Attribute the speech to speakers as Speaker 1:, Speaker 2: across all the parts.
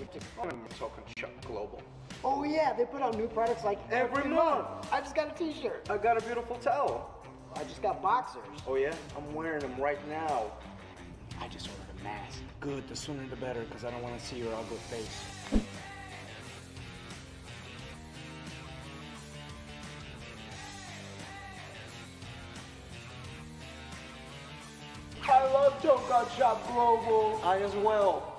Speaker 1: are talking Chuck Global. Oh yeah, they put out new products like every, every month. month. I just got a t-shirt. I got a beautiful towel. I just got boxers. Oh yeah? I'm wearing them right
Speaker 2: now. I just ordered a
Speaker 1: mask. Good, the sooner the better, because I don't want to see your ugly face.
Speaker 2: I love Don't Got Shop Global. I as well.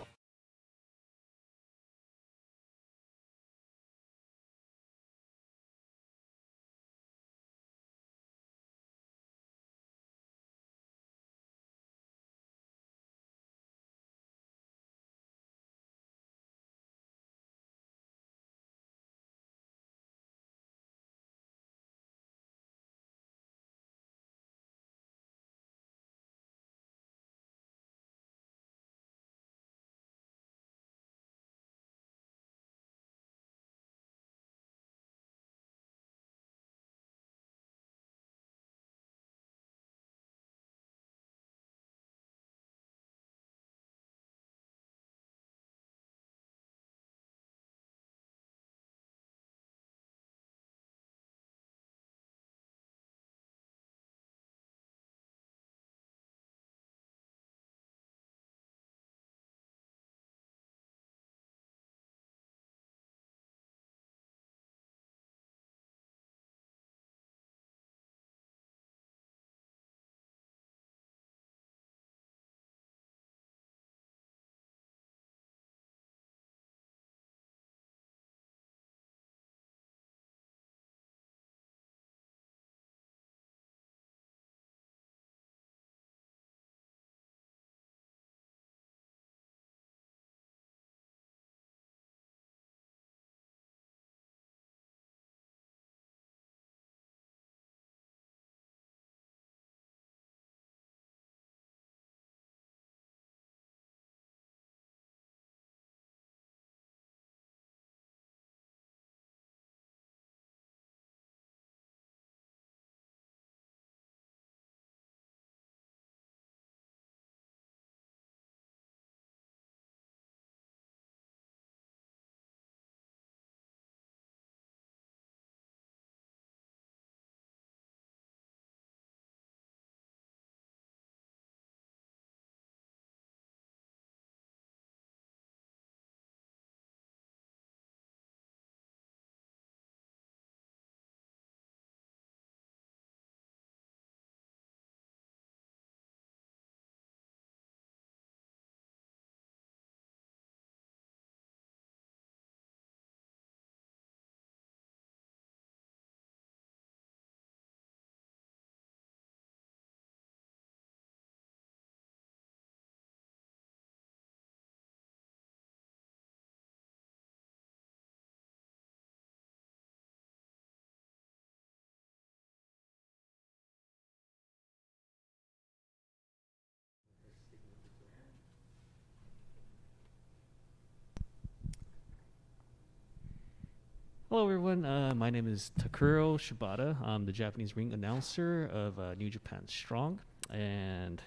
Speaker 1: Hello, everyone. Uh, my name is Takuro Shibata. I'm the Japanese ring announcer of uh, New Japan Strong. And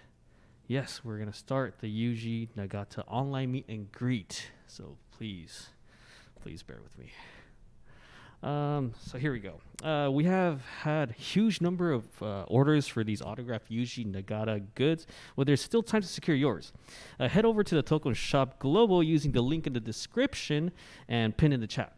Speaker 1: yes, we're going to start the Yuji Nagata online meet and greet. So please, please bear with me. Um, so here we go. Uh, we have had huge number of uh, orders for these autographed Yuji Nagata goods. Well, there's still time to secure yours. Uh, head over to the Tokon Shop Global using the link in the description and pin in the chat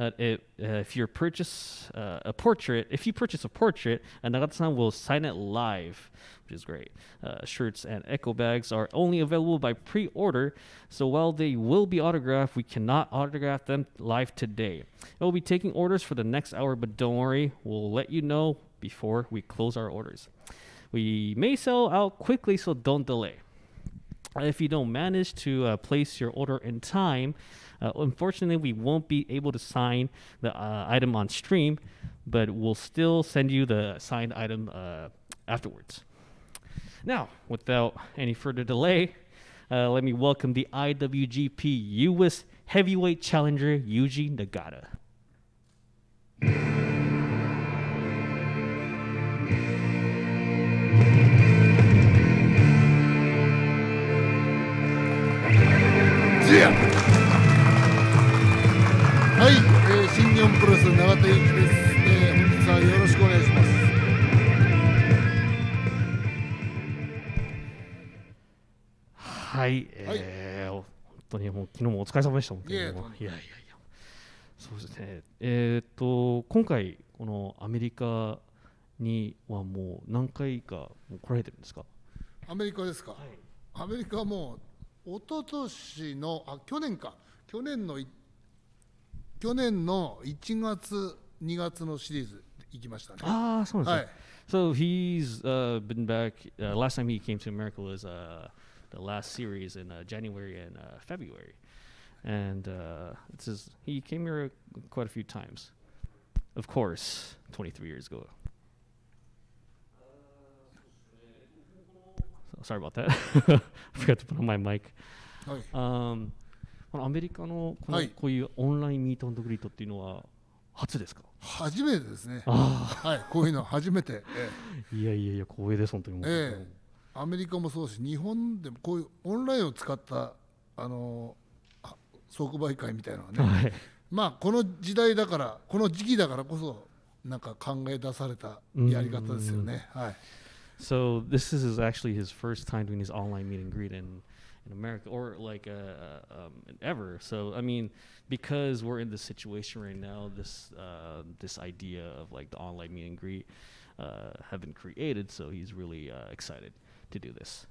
Speaker 1: uh, it, uh, if you purchase uh, a portrait, if you purchase a portrait, Nagata-san will sign it live, which is great. Uh, shirts and echo bags are only available by pre-order, so while they will be autographed, we cannot autograph them live today. We'll be taking orders for the next hour, but don't worry, we'll let you know before we close our orders. We may sell out quickly, so don't delay. If you don't manage to uh, place your order in time, uh, unfortunately, we won't be able to sign the uh, item on stream, but we'll still send you the signed item uh, afterwards. Now, without any further delay, uh, let me welcome the IWGP U.S. Heavyweight Challenger Yuji Nagata.
Speaker 2: Yeah. プロレス永田祐希です、えー、本日はよろしくお願いします
Speaker 1: はい、えー、はい、本当にもう昨日もお疲れ様でしたいやいやいやそうですねえー、っと今回このアメリカにはもう何回か来られてるんですか
Speaker 2: アメリカですか、はい、アメリカもう一昨年のあ去年か去年の1去年の1月、2月のシリーズ行きましたね。ああ、そうなんで
Speaker 1: すね。So he's uh, been back. Uh, last time he came to America was uh, the last series in uh, January and February, and it says he came here quite a few times. Of course, 23 years ago. sorry about that. I forgot to put on my mic. Okay. Um, このアメリカのこの、はい、こういうオンラインミートアンドグリートっていうのは初ですか初めてですねはい、こ
Speaker 2: ういうの初めて、ええ、いやいやいや光栄です本当に、ええ、アメリカもそうし日本でもこういうオンラインを使ったあの即売会みたいなのはね、はい、まあこの時代だからこの時期だからこそなんか考え出されたやり方ですよねはい
Speaker 1: So this is actually his first time doing his online meet and greet and in America or like uh, uh um, ever. So I mean, because we're in this situation right now, this uh, this idea of like the online meet and greet uh, have been created. So he's really uh, excited to do this.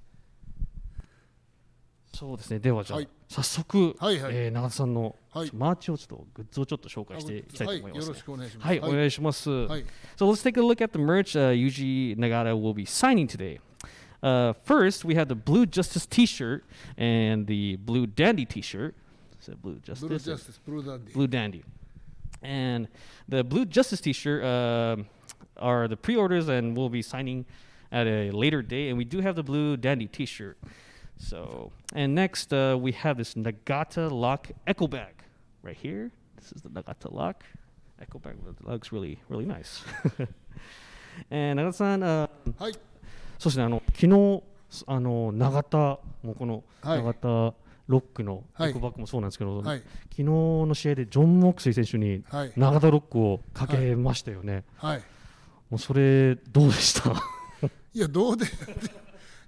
Speaker 1: そうですねではじゃあ、早速、はいはいえー、長田さんの、はい、マーチをちょっとグッズをちょっと紹介していきたいと思います、ねはい、よろしくお願いします。はい、お願いします。はい、so let's take a look at the merch、uh, Yuji Nagata will be signing today. Uh, first, we have the Blue Justice T-shirt and the Blue Dandy T-shirt. Said Blue Justice. Blue Justice, Blue Dandy. Blue Dandy. And the Blue Justice T-shirt uh, are the pre-orders, and we'll be signing at a later date. And we do have the Blue Dandy T-shirt. So, and next uh, we have this Nagata Lock Echo Bag right here. This is the Nagata Lock Echo Bag. that looks really, really nice. and that's on Uh, um, Hi. そうですねあの昨日あの永田もこの永田、ロックのエコバックもそうなんですけど、はい、昨日の試合でジョン・モクスイ選手に永田ロックをかけましたよね、はい、はい、もうそれ、どうでした
Speaker 2: いや、どうで、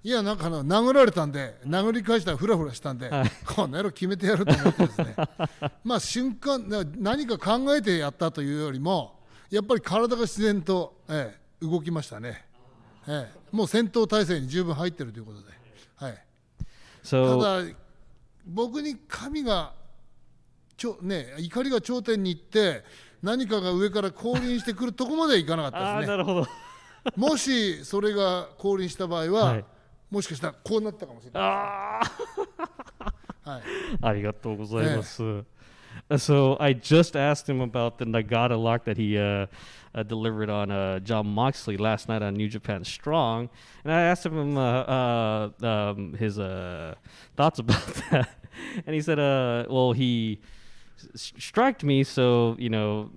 Speaker 2: いや、なんかの殴られたんで、殴り返したらふらふらしたんで、はい、この野郎、決めてやると思ってですね、まあ瞬間、何か考えてやったというよりも、やっぱり体が自然と、ええ、動きましたね。ええ、もう戦闘態勢に十分入っているということで、はい、
Speaker 1: so, た
Speaker 2: だ、僕に神がちょ、ね、怒りが頂点に行って何かが上から降臨してくるとこまではいかなかったですね。なるほどもしそれが降臨した場合は、はい、もしかしたらこうなったかもしれない。あ,、はい、
Speaker 1: ありがとうございます。ね So I just asked him about the Nagata lock that he uh, uh, delivered on uh, John Moxley last night on New Japan Strong, and I asked him uh, uh, um, his uh, thoughts about that, and he said, "Well, he." struck me so you know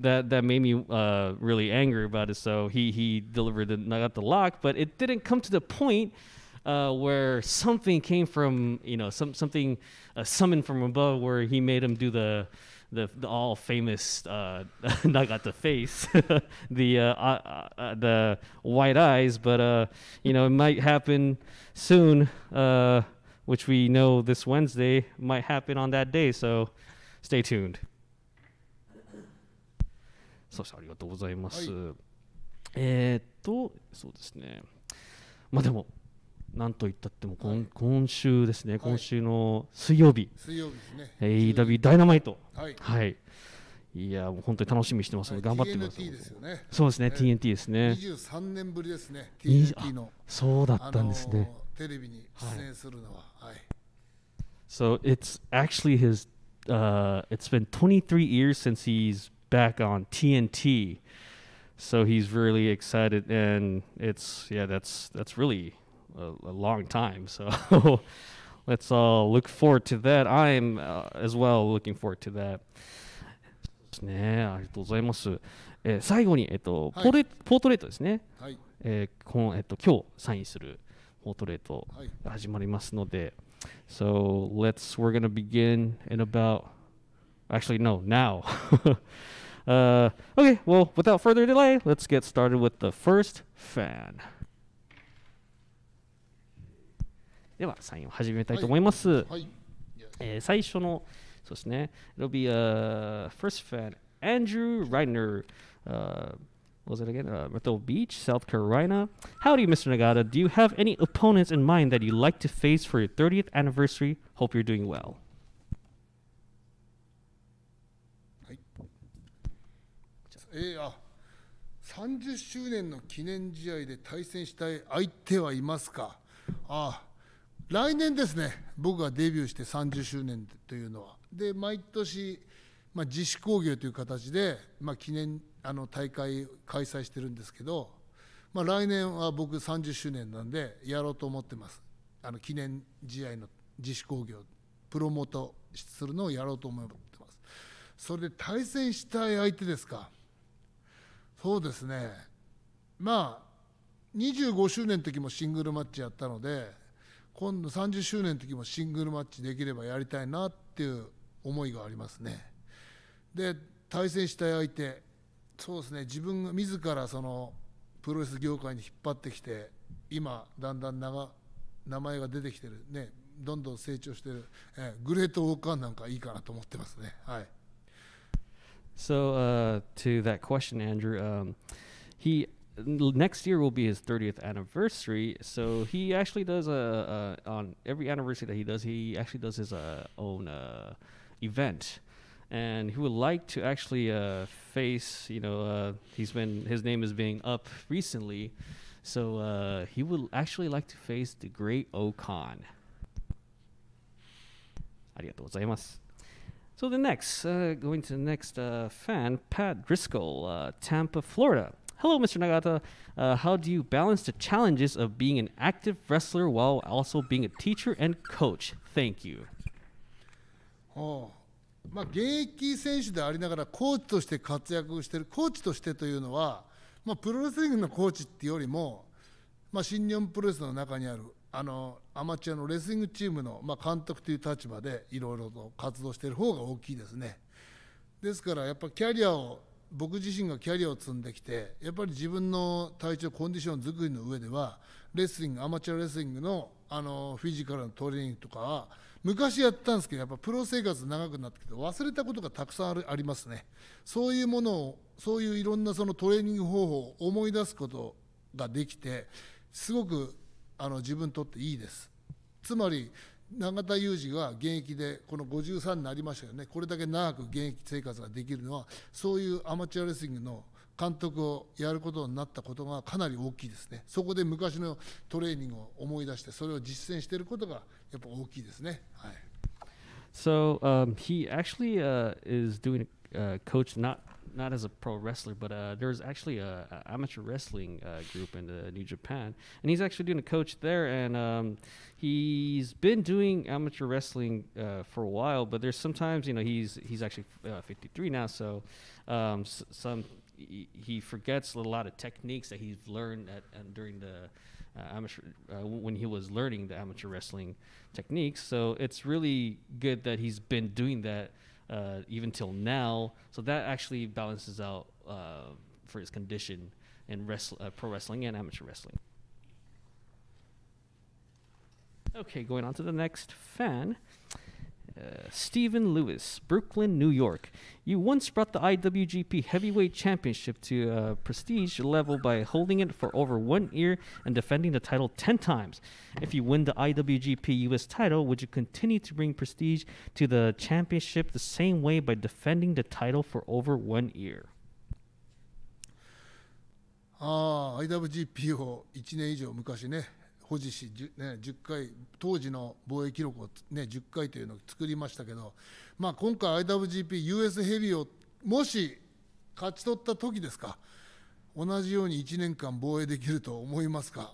Speaker 1: that that made me uh, really angry about it so he he delivered the, got the lock but it didn't come to the point uh, where something came from you know some something a summon from above where he made him do the the, the all famous uh, not got the face, the uh, uh, uh, uh, the white eyes, but you know it might happen soon, which we know this Wednesday might happen on that day. So stay tuned. そしてありがとうございます。はい、えー、っと、そうですね。まあでも、なんといったっても今、はい、今週ですね、はい、今週の水曜日、水曜日ですね、AEW ダイナマイト、はい、はい、いやもう本当に楽しみにしてますので、頑張ってください。ね、そうですね、TNT ですね。
Speaker 2: 23年ぶりですね、TNT の。そうだったんですね。テレビに出演するのは。はい。
Speaker 1: So it's actually his, uh, it's been 23 years since he's back on TNT. So he's really excited, and it's yeah, that's that's really a, a long time. So let's all look forward to that. I'm uh, as well looking forward to that. ですね。ありがとうございます。えー、最後に、えっと、はい、ポレポートレートですね。はい、えー、この、えっと、今日サインするポートレートが始まりますので。So let's we're gonna begin in about actually no now. uh, okay, well without further delay, let's get started with the first fan. ではサインを始めたいと思います。はい、えー、最初のそうですね。It'll be a、first fan Andrew Reitner. Uh, was it again? Uh, Myrtle Beach, South Carolina. Howdy, Mr. Nagata. Do you have any opponents in mind that you'd like to face for your 30th anniversary? Hope you're doing well.
Speaker 2: えー、あ30周年の記念試合で対戦したい相手はいますかあ来年ですね僕がデビューして30周年というのはで毎年、まあ、自主興行という形で、まあ、記念あの大会開催してるんですけど、まあ、来年は僕30周年なんでやろうと思ってますあの記念試合の自主興行プロモートするのをやろうと思ってますそれで対戦したい相手ですかそうですねまあ25周年の時もシングルマッチやったので今度30周年の時もシングルマッチできればやりたいなっていう思いがありますね。で対戦した相手そうですね自分が自らそのプロレス業界に引っ張ってきて今だんだん名名前が出てきてるねどんどん成長してる、えグレートウォーカーなんかいいかなと思ってますねはい。
Speaker 1: So、uh, to that question, Andrew,、um, he next year will be his 30th anniversary. So he actually does a, a on every anniversary that he does, he actually does his uh, own uh, event, and he would like to actually uh, face. You know, uh, he's been his name is being up recently, so uh, he would actually like to face the Great Ocon. Arigatou gozaimasu. So the next, uh, going to the next fan, Pat Driscoll, Tampa, Florida. Hello, Mr. Nagata. Uh, how do you balance the challenges of being an active wrestler while also being a teacher and coach? Thank you.
Speaker 2: まあ、現役選手でありながらコーチとして活躍しているコーチとしてというのは、まあ、プロレスリングのコーチっていうよりも、まあ、新日本プロレスの中にあるあのアマチュアのレスリングチームの、まあ、監督という立場でいろいろと活動している方が大きいですね。ですからやっぱキャリアを僕自身がキャリアを積んできてやっぱり自分の体調コンディション作りの上ではレスリングアマチュアレスリングのあのフィジカルのトレーニングとかは昔やったんですけどやっぱプロ生活長くなってきて忘れたことがたくさんあるありますねそういうものをそういういろんなそのトレーニング方法を思い出すことができてすごくあの自分にとっていいですつまり永田裕二が現役でこの53になりましたよね、これだけ長く現役生活ができるのは、そういうアマチュアレスリングの監督をやることになったことがかなり大きいですね、そこで昔のトレーニングを思い出して、それを実践していることがやっぱ大きいですね。はい
Speaker 1: So um, he actually uh, is doing uh, coach not not as a pro wrestler, but uh, actually a, a amateur wrestling uh, group in uh, New Japan, and he's actually doing a coach there, and um, he's been doing amateur wrestling uh, for a while. But there's sometimes you know he's he's actually uh, 53 now, so um, s- some he forgets a lot of techniques that he's learned at, uh, during the uh, amateur uh, when he was learning the amateur wrestling techniques. So it's really good that he's been doing that uh, even till now. So that actually balances out uh, for his condition in uh, pro wrestling and amateur wrestling. Okay, going on to the next fan. Uh, Stephen Lewis, Brooklyn, New York. You once brought the IWGP Heavyweight Championship to a uh, prestige level by holding it for over one year and defending the title 10 times. If you win the IWGP US title, would you continue to bring prestige to the championship the same way by defending the title for over one year?
Speaker 2: ああ、IWGP ah, を1年以上昔ね、保持し、ね、10回当時の防衛記録を、ね、10回というのを作りましたけど、まあ、今回 IWGP、US ヘビーをもし勝ち取った時ですか同じように1年間防衛できると思いますか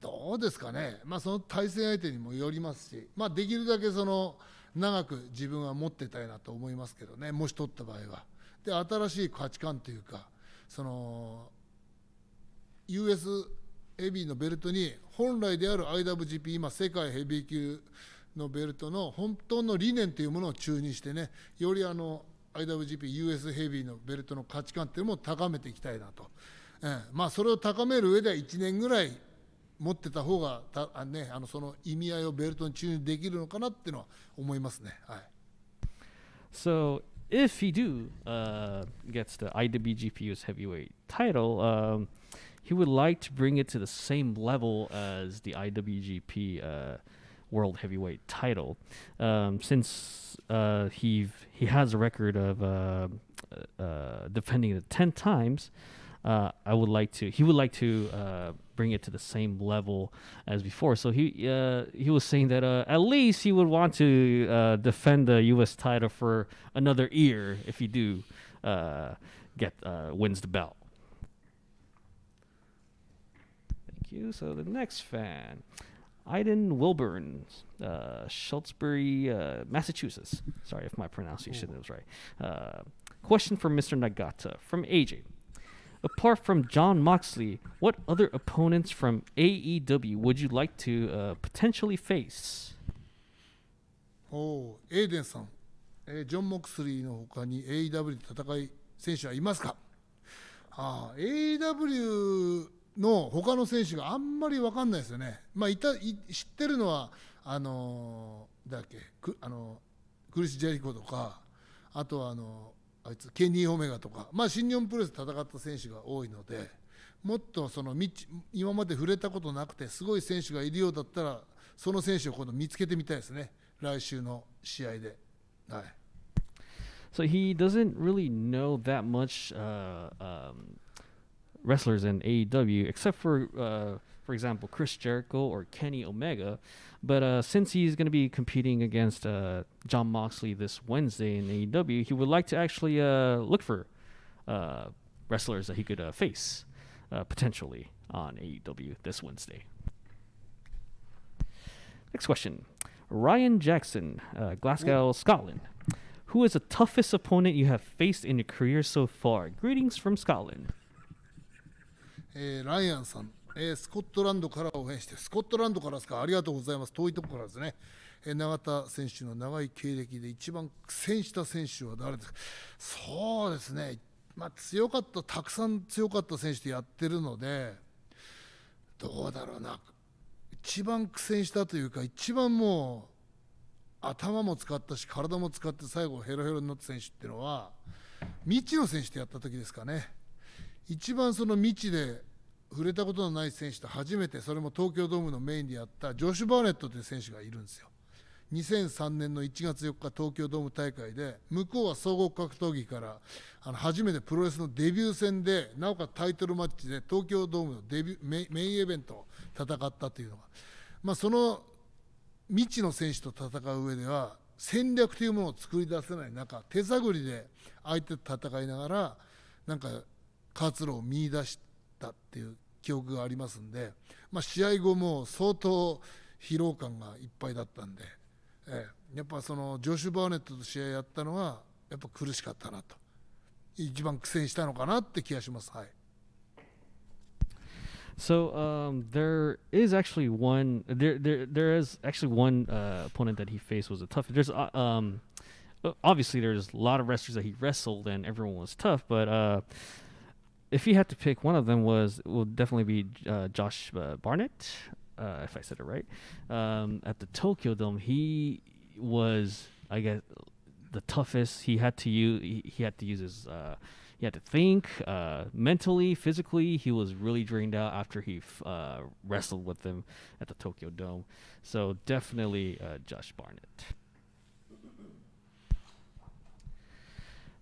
Speaker 2: どうですかね、まあ、その対戦相手にもよりますし、まあ、できるだけその長く自分は持ってたいなと思いますけどねもし取った場合は。で新しい価値観というかその US エビーのベルトに本来である IWGP 今世界ヘビー級のベルトの本当の理念というものを注入してねよりあの IWGP、US ヘビーのベルトの価値観というのも高めていきたいなと、えーまあ、それを高める上では1年ぐらい持ってた方がたあ、ね、あのその意味合いをベルトに注入できるのかなっていうのは思いますね。はい
Speaker 1: So if he do uh, gets the IWGP US heavyweight title, um, he would like to bring it to the same level as the IWGP uh, World Heavyweight Title, um, since uh, he he has a record of uh, uh defending it ten times. Uh, I would like to. He would like to uh, bring it to the same level as before. So he he was saying that at least he would want to defend the U.S. title for another year if he do get wins the belt. you. So the next fan, Iden Wilburn, uh, uh, Massachusetts. Sorry if my pronunciation Ooh. was right. Uh, question for Mr. Nagata from AJ. Apart from John Moxley, what other opponents from AEW would you like to uh, potentially face?
Speaker 2: Oh, Aiden さん、えー、ジョン・モクスリーの他に eh, AEW で戦い選手はいますかああ AEW の他の選手があんまり分かんないですよね、まあ、いたい知ってるのはあのー、だっけあのクリス・ジェリコとかあとはあのあいつケニー・オメガとか、まあ、新日本プロレス戦った選手が多いのでもっとその今まで触れたことなくてすごい選手がいるようだったらその選手を今度見つけてみたいですね来週の試合で。はい
Speaker 1: So he doesn't really know that much uh, um, wrestlers in AEW, except for, uh, for example, Chris Jericho or Kenny Omega. But uh, since he's going to be competing against uh, John Moxley this Wednesday in AEW, he would like to actually uh, look for uh, wrestlers that he could uh, face potentially on AEW this Wednesday. Next question Ryan Jackson, Glasgow, Scotland. Who is the toughest opponent you have faced in your career so far? Greetings from Scotland.
Speaker 2: えー、ライアンさん、えー、スコットランドから応援して、スコットランドからですか、ありがとうございます、遠いところからですね、えー、永田選手の長い経歴で一番苦戦した選手は誰ですか、そうですね、まあ、強かった、たくさん強かった選手でやってるので、どうだろうな、一番苦戦したというか、一番もう、頭も使ったし体も使って最後ヘロヘロになった選手っていうのは未知の選手とやった時ですかね一番その未知で触れたことのない選手と初めてそれも東京ドームのメインでやったジョシュ・バーネットという選手がいるんですよ2003年の1月4日東京ドーム大会で向こうは総合格闘技からあの初めてプロレスのデビュー戦でなおかつタイトルマッチで東京ドームのデビュメメインイベントを戦ったというのが、まあ、その未知の選手と戦う上では戦略というものを作り出せない中手探りで相手と戦いながらなんか活路を見いだしたっていう記憶がありますんで、まあ、試合後も相当疲労感がいっぱいだったんで、えー、やっぱそのジョシュ・バーネットと試合やったのはやっぱ苦しかったなと一番苦戦したのかなって気がします。はい
Speaker 1: So um, there is actually one. There, there, there is actually one uh, opponent that he faced was a tough. There's uh, um, obviously there's a lot of wrestlers that he wrestled, and everyone was tough. But uh, if you had to pick one of them, was will definitely be uh, Josh uh, Barnett, uh, if I said it right, um, at the Tokyo Dome. He was, I guess, the toughest. He had to use he, he had to use his uh, he had to think uh, mentally, physically. He was really drained out after he uh, wrestled with them at the Tokyo Dome. So definitely uh, Josh Barnett.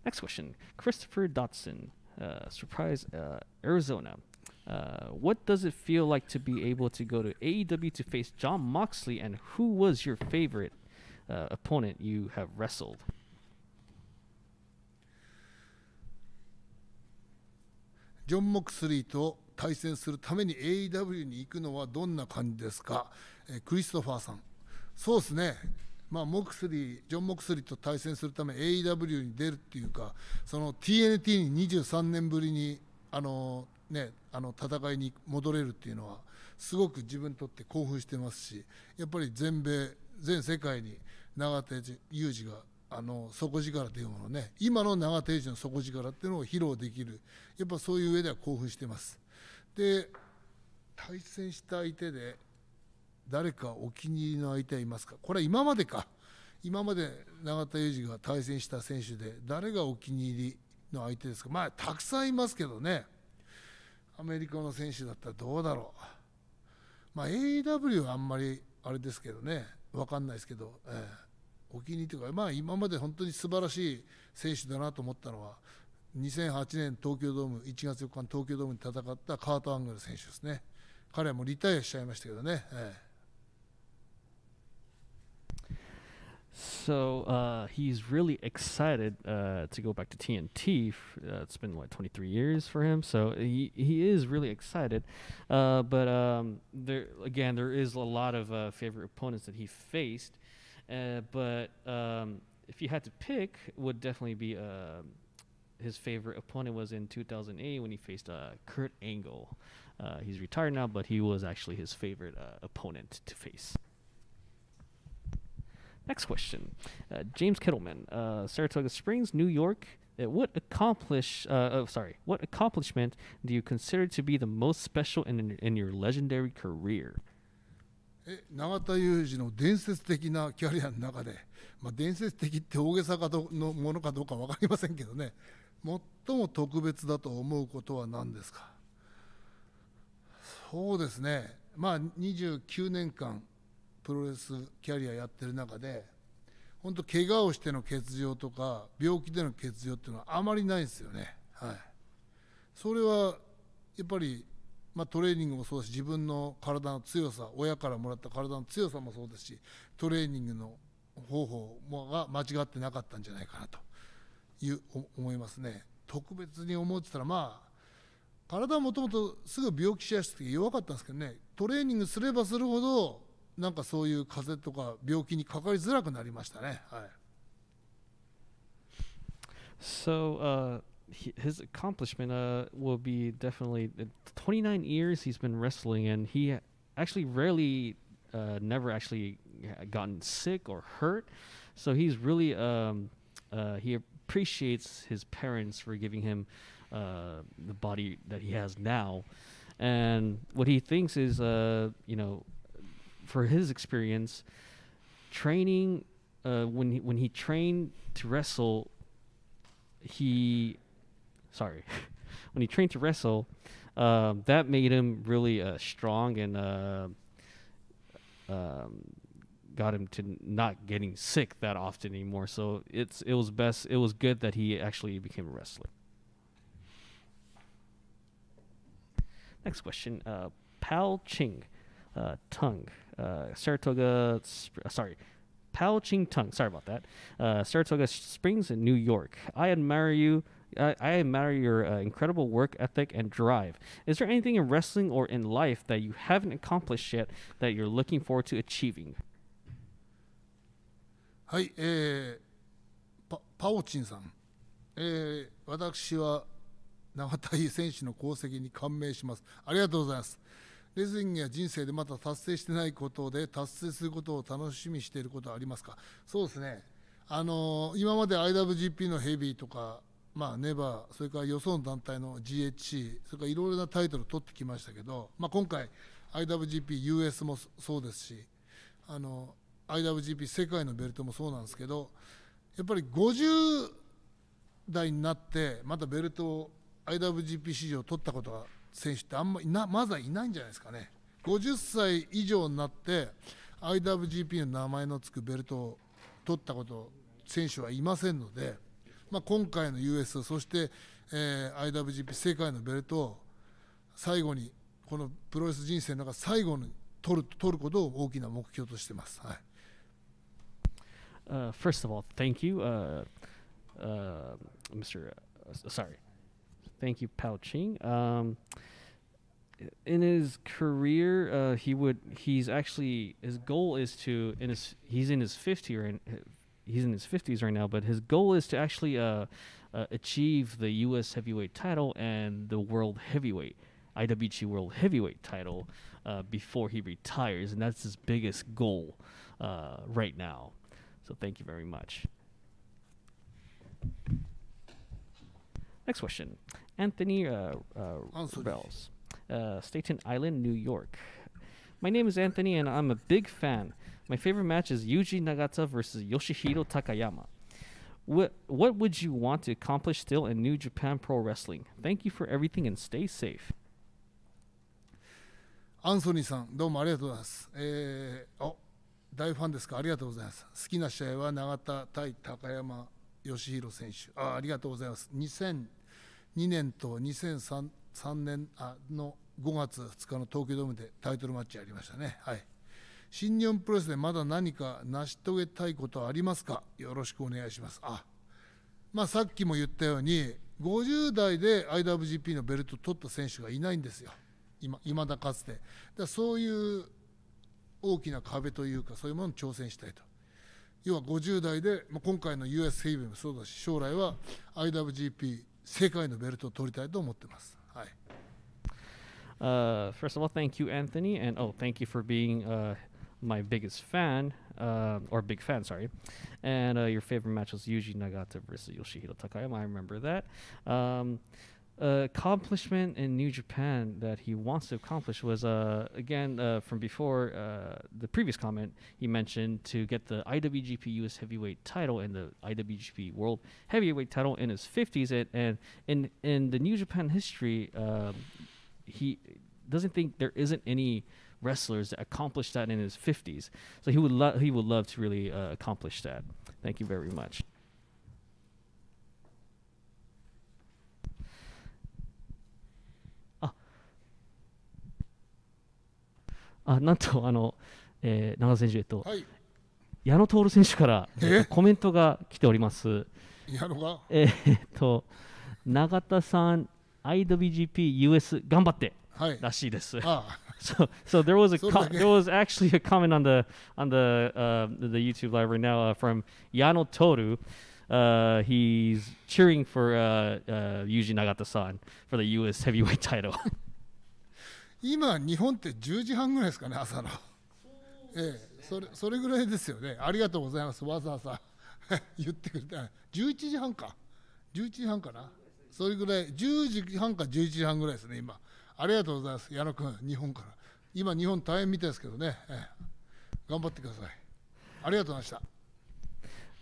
Speaker 1: Next question Christopher Dotson uh, surprise, uh, Arizona. Uh, what does it feel like to be able to go to AEW to face John Moxley, and who was your favorite uh, opponent you have wrestled?
Speaker 2: John Moxley と対戦するために AEW に行くのはどんな感じですか、えー、クリストファーさん。そうですね。まあ、モクスリージョン・モクスリーと対戦するため AEW に出るっていうかその TNT に23年ぶりにあの、ね、あの戦いに戻れるっていうのはすごく自分にとって興奮してますしやっぱり全米全世界に永田裕二があの底力というものね今の永田手二の底力っていうのを披露できるやっぱそういう上では興奮してますで対戦した相手で誰かお気に入りの相手はいますかこれは今までか今まで永田裕二が対戦した選手で誰がお気に入りの相手ですかまあたくさんいますけどねアメリカの選手だったらどうだろうまあ AEW はあんまりあれですけどね分かんないですけど、えー、お気に入りというかまあ今まで本当に素晴らしい選手だなと思ったのは2008年東京ドーム1月4日の東京ドームに戦ったカート・アングル選手ですね彼はもうリタイアしちゃいましたけどね、えー
Speaker 1: So uh, he's really excited uh, to go back to TNT. F- uh, it's been like 23 years for him, so he he is really excited. Uh, but um, there again, there is a lot of uh, favorite opponents that he faced. Uh, but um, if you had to pick, would definitely be his favorite opponent was in 2008 when he faced Kurt Angle. he's retired now, but he was actually his favorite opponent to face. Next question. Uh, James Kittleman, uh, Saratoga Springs, New York. Uh, what accomplish? oh, sorry. What accomplishment do you consider to be the most special in in your legendary career?
Speaker 2: え永田裕二の伝説的なキャリアの中で、まあ、伝説的って大げさかどのものかどうか分かりませんけどね最も特別だと思うことは何ですかそうですねまあ29年間プロレスキャリアやってる中で本当怪我をしての欠場とか病気での欠場っていうのはあまりないですよね、はい、それはやっぱり、まあ、トレーニングもそうだし自分の体の強さ親からもらった体の強さもそうだしトレーニングの方法もが間違ってなかったんじゃないかなという思いますね特別に思ってたらまあ体はもともとすぐ病気しやすくて弱かったんですけどねトレーニングすればするほどなんかそういう風邪とか病気にかかりづらくなりましたね。はい。
Speaker 1: So, uh, his accomplishment uh, will be definitely uh, 29 years he's been wrestling, and he actually rarely, uh, never actually gotten sick or hurt. So he's really, um, uh, he appreciates his parents for giving him uh, the body that he has now. And what he thinks is, uh, you know, for his experience, training uh, when he, when he trained to wrestle, he sorry, when he trained to wrestle, uh, that made him really uh, strong and uh, um, got him to not getting sick that often anymore. So it's it was best it was good that he actually became a wrestler. Next question, uh, Pal Ching uh, Tongue, uh, Saratoga, sp- uh, sorry, Palching Tongue. Sorry about that. Uh, Saratoga Springs in New York. I admire you. I, I admire your incredible work ethic and drive. Is there anything in wrestling or in life that you haven't accomplished yet that you're looking forward to
Speaker 2: achieving? はい、えー、パパオチンさん、えー、私は永田選手の功績に感銘します。ありがとうございます。レズリングや人生でまだ達成してないことで達成することを楽しみにしていることはありますかそうですねあの今まで IWGP のヘビーとか、まあ、ネバーそれからよその団体の GHC それからいろいろなタイトル取ってきましたけど、まあ、今回 IWGPUS もそうですしあの IWGP 世界のベルトもそうなんですけどやっぱり50代になってまたベルトを IWGP 史上取ったことが選手ってあんまなまだいないんじゃないですかね50歳以上になって IWGP の名前の付くベルトを取ったこと選手はいませんので、まあ、今回の US そして、えー、IWGP 世界のベルトを最後にこのプロレス人生の中最後に取る取ることを大きな目標としてます。はい Uh, first of all, thank you, uh,
Speaker 1: uh, Mr. sorry, Thank you, Pao Ching. Um, in his career, uh, he would he's actually his goal is to in his he's in his fifty right he's in his fifties right now, but his goal is to actually uh, uh, achieve the U.S. heavyweight title and the world heavyweight IWG world heavyweight title uh, before he retires, and that's his biggest goal uh, right now. So thank you very much. Next question. Anthony uh, uh Bells, uh, Staten Island, New York. My name is Anthony, and I'm a big fan. My favorite match is Yuji Nagata versus Yoshihiro Takayama. What what would you want to accomplish still in New Japan Pro Wrestling? Thank you for everything and stay safe.
Speaker 2: アンソニーさん、どうもありがとうございます。えー、お大ファンですか、ありがとうございます。好きな試合は永田対高山義弘選手あ。ありがとうございます。2000 2年と2003 3年あの5月2日の東京ドームでタイトルマッチやりましたね。はい新日本プロレスでまだ何か成し遂げたいことはありますかよろしくお願いします。あまあ、さっきも言ったように50代で IWGP のベルト取った選手がいないんですよ、今今だかつて。だそういう大きな壁というかそういうものに挑戦したいと。要は50代で、まあ、今回の US フィービもそうだし将来は IWGP 世界のベルトを取りたいと思ってます。はい。
Speaker 1: Uh, first of all, thank you, Anthony, and oh, thank you for being uh, my biggest fan, uh, or big fan, sorry. And uh, your favorite match was Yuji Nagata versus Yoshihiro Takayama. I remember that. Um, accomplishment in New Japan that he wants to accomplish was uh, again uh, from before uh, the previous comment he mentioned to get the IWGP US Heavyweight title and the IWGP World Heavyweight title in his 50s and, and in in the New Japan history um, he doesn't think there isn't any wrestlers that accomplished that in his 50s so he would lo- he would love to really uh, accomplish that thank you very much あなんとあの、えー、長田選手、えっと、はい、矢野徹選手から、えー、コメントが来ております。矢野がえー、っと永田さん、IWGP US 頑張って、はい、らしいです。ああ so, so there was a there was actually a comment on the on the uh, the YouTube live right now uh, from Yano Toru. Uh, he's cheering for uh, uh, Yuji Nagata-san for the U.S. heavyweight title.
Speaker 2: 今日本って10時半ぐらいですかね朝の、ええ、それそれぐらいですよねありがとうございますわざわざ 言ってくれて11時半か11時半かなそれぐらい10時半か11時半ぐらいですね今ありがとうございます矢野君日本から今日本大変みたいですけどね、ええ、頑張ってくださいありがとうございました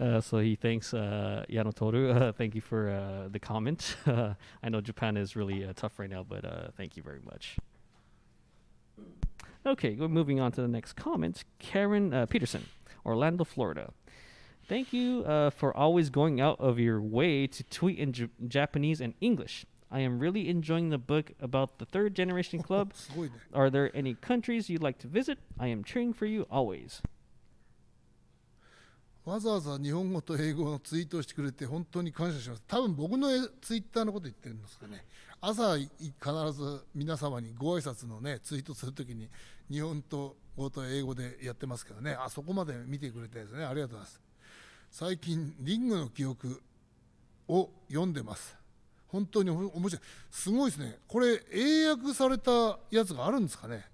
Speaker 1: Uh, so he thanks uh, Yanotoru. Uh, thank you for uh, the comment. I know Japan is really tough right now, but thank you very much. Okay, we're moving on to the next comment. Karen uh, Peterson, Orlando, Florida. Thank you uh, for always going out of your way to tweet in J- Japanese and English. I am really enjoying the book about the third generation club. Are there any countries you'd like to visit? I am cheering for you always.
Speaker 2: わざわざ日本語と英語のツイートをしてくれて本当に感謝します。多分僕のツイッターのこと言ってるんですかね。朝必ず皆様にご挨拶のねツイートするときに日本と語と英語でやってますけどねあそこまで見てくれてですねありがとうございます最近リングの記憶を読んでます本当に面白いすごいですねこれ英訳されたやつがあるんですかね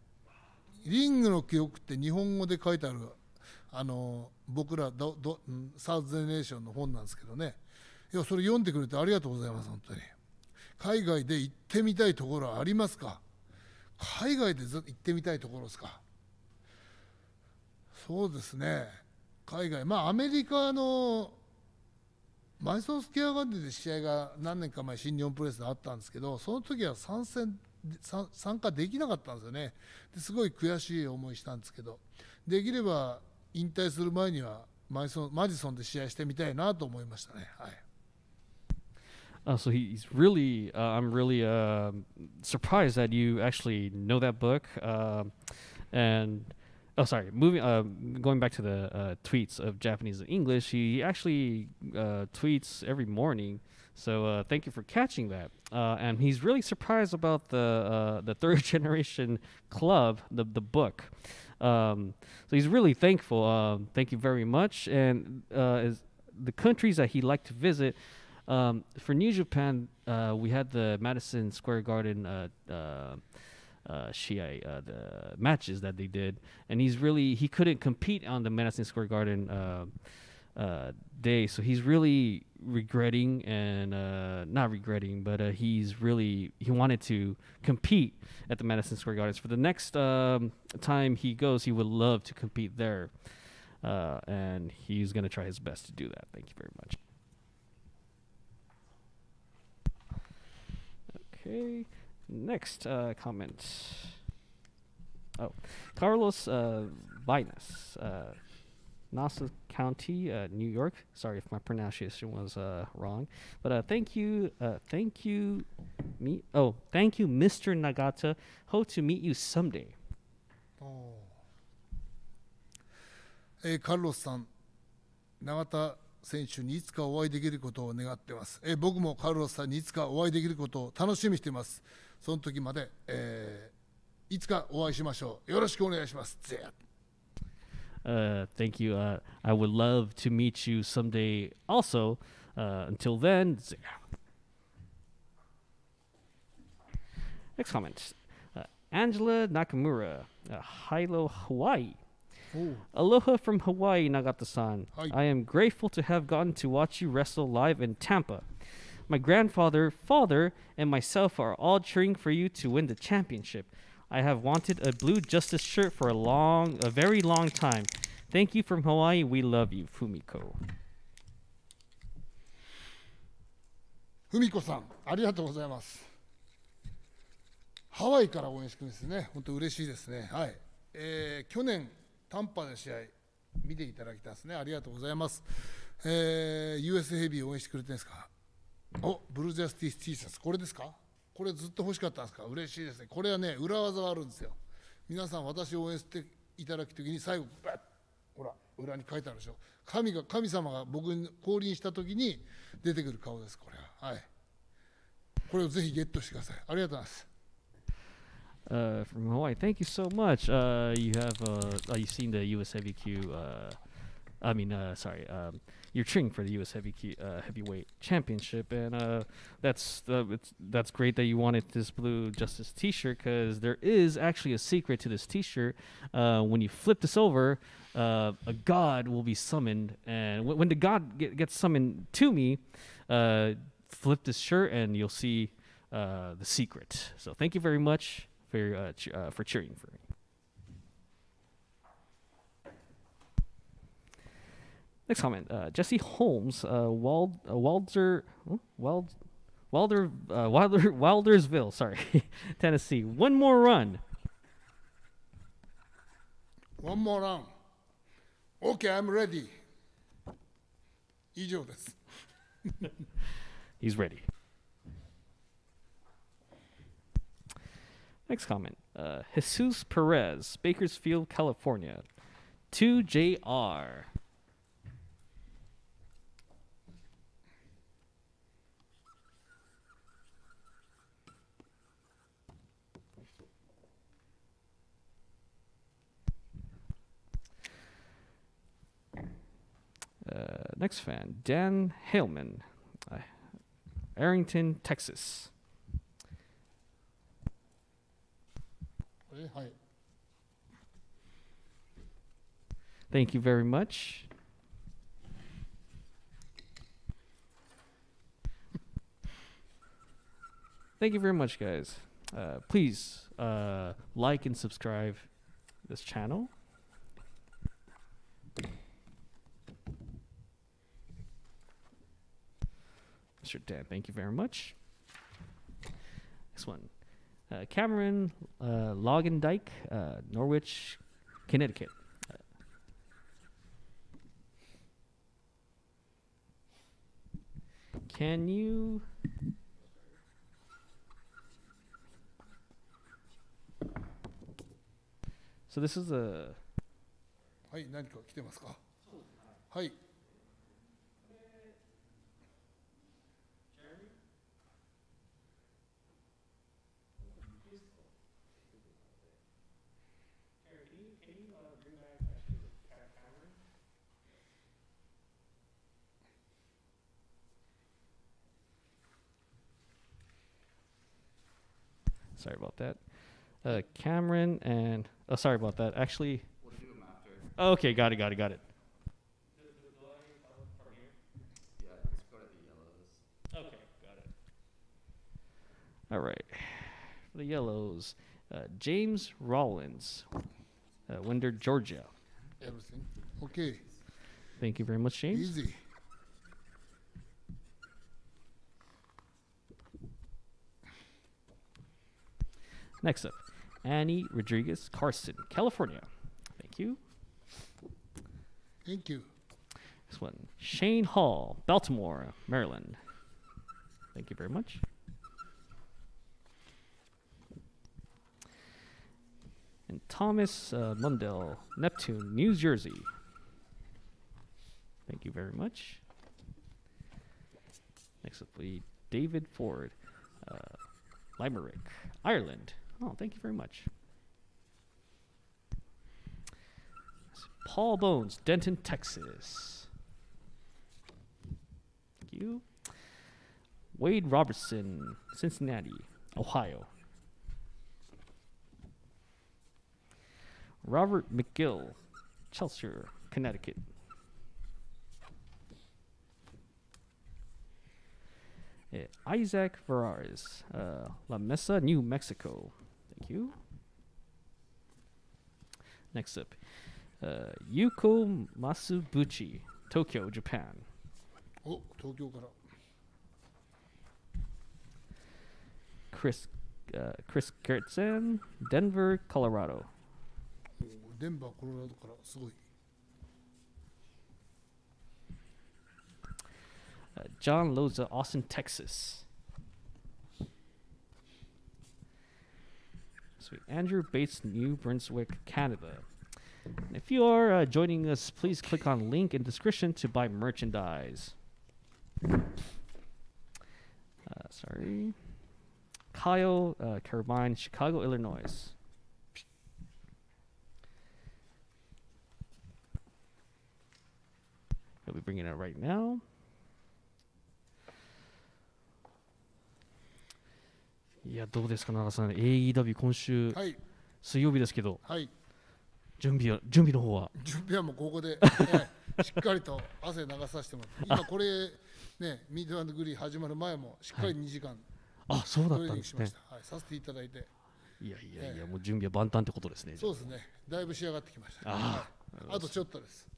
Speaker 2: リングの記憶って日本語で書いてあるあの僕らどどサーズ・ゼネーションの本なんですけどねいやそれ読んでくれてありがとうございます本当に海外で行ってみたいところありますか海外でずっと行ってみたいところですかそうですね海外まあアメリカのマイソンスケアガーデンで試合が何年か前新日本プレスであったんですけどその時は参戦参加できなかったんですよねですごい悔しい思いしたんですけどできれば引退する前にはマイソマジソンで試合してみたいなと思いましたね。はい
Speaker 1: Uh, so he's really, uh, I'm really uh, surprised that you actually know that book. Um, and oh, sorry, moving, uh, going back to the uh, tweets of Japanese and English, he actually uh, tweets every morning. So thank you for catching that. and he's really surprised about the the third generation club, the the book. Um, so he's really thankful. Um, thank you very much. And is the countries that he liked to visit um, for New Japan, uh, we had the Madison Square Garden uh, uh, uh, Shiai uh, the matches that they did, and he's really he couldn't compete on the Madison Square Garden uh, uh, day, so he's really regretting and uh, not regretting, but uh, he's really he wanted to compete at the Madison Square Garden. for the next um, time he goes, he would love to compete there, uh, and he's gonna try his best to do that. Thank you very much. Okay. Next uh, comment. Oh, Carlos uh, Vinas, uh, Nassau County, uh, New York. Sorry if my pronunciation was uh, wrong, but uh, thank you, uh, thank you, me. Oh, thank you, Mr. Nagata.
Speaker 2: Hope to meet you someday. Oh. Carlos, Nagata. 選手にいつかお会いできることを願ってます。え僕もカルロスさんにいつかお会いできることを楽しみにしています。その時まで、えー、いつかお会いしましょう。よろしくお願いします。
Speaker 1: Uh, thank you. Uh, I would love to meet you someday also. Uh, until then, Next comment uh, Angela Nakamura, uh, Hilo, Hawaii. Ooh. Aloha from Hawaii, Nagata-san. Hi. I am grateful to have gotten to watch you wrestle live in Tampa. My grandfather, father, and myself are all cheering for you to win the championship. I have wanted a blue justice shirt for a long, a very long time. Thank you from Hawaii. We love you, Fumiko.
Speaker 2: Fumiko-san, ありがとうございます.ふみこさん、ありがとうございます。ハワイから応援してくれるんですね。本当嬉しいですね。はい。えー、去年短波の試合見ていただきたいですねありがとうございます、えー、US ヘビー応援してくれてるんですかおブルージャスティス T シャツこれですかこれずっと欲しかったんですか嬉しいですねこれはね裏技があるんですよ皆さん私を応援していただく時に最後バッほら裏に書いてあるでしょ神が神様が僕に降臨した時に出てくる顔ですこれははいこれをぜひゲットしてくださいありがとうございます
Speaker 1: uh, from Hawaii. Thank you so much. Uh, you have uh, oh, uh, you seen the US Heavy Q. Uh, I mean, uh, sorry. Um, you're cheering for the U.S. Heavy Q, uh, Heavyweight Championship, and uh, that's uh, that's great that you wanted this blue Justice T-shirt because there is actually a secret to this T-shirt. Uh, when you flip this over, a god will be summoned, and w- when the god get, gets summoned to me, flip this shirt, and you'll see the secret. So thank you very much for uh, ch- uh, for cheering for me. Next comment: uh, Jesse Holmes, uh, uh, hmm? Wald, Walder, Wald, Wilder, Wilder, Wildersville, sorry, Tennessee.
Speaker 2: One more run. One more run. Okay, I'm ready.
Speaker 1: He's ready. Next comment. Uh, Jesus Perez, Bakersfield, California. 2JR. Uh, next fan, Dan Haleman, uh, Arrington, Texas. Thank you very much. Thank you very much, guys. Uh, please uh, like and subscribe this channel. Mr. Dan, thank you very much. This one. Uh, Cameron uh, Logendijk, uh, Norwich, Connecticut. Can you So this is a
Speaker 2: はい、何か来てますか。はい。
Speaker 1: Sorry about that. Uh, Cameron and oh, sorry about that. Actually, we'll oh, okay, got it, got it, got it. got it. All right, the yellows. Uh, James Rollins, uh, Winder, Georgia.
Speaker 2: Everything. Okay.
Speaker 1: Thank you very much, James. Easy. Next up, Annie Rodriguez Carson, California. Thank you. Thank you. This one, Shane Hall, Baltimore, Maryland. Thank you very much. And Thomas uh, Mundell, Neptune, New Jersey. Thank you very much. Next up, we David Ford, uh, Limerick, Ireland. Oh, thank you very much. Paul Bones, Denton, Texas. Thank you. Wade Robertson, Cincinnati, Ohio. Robert McGill, Chelsea, Connecticut. Yeah, Isaac Ferraris, uh, La Mesa, New Mexico. Thank you. Next up, uh, Yuko Masubuchi, Tokyo, Japan.
Speaker 2: Oh, Tokyo
Speaker 1: Chris, uh, Chris Gertzen, Denver, Colorado.
Speaker 2: デンバー、コロラドからすごい。
Speaker 1: Uh, oh, John Loza, Austin, Texas. Sweet. Andrew Bates, New Brunswick, Canada. And if you are uh, joining us, please click on link in description to buy merchandise. Uh, sorry. Kyle uh, Carbine, Chicago, Illinois. He'll be bringing it right now. いやどうですか、長さん、AEW、今週、水曜日ですけど、はい、準備は準備の方は
Speaker 2: 準備はもうここで、ね、しっかりと汗流させてもらって、今、これ、ね、ミッドアンドグリー始まる前も、しっかり2時間、あそうだったんですね、はい、させていただいて。
Speaker 1: いやいやいや、もう準備は万端ってことですね。そ
Speaker 2: うですね。だいぶ仕上がってきました。あ,、あとちょっとです。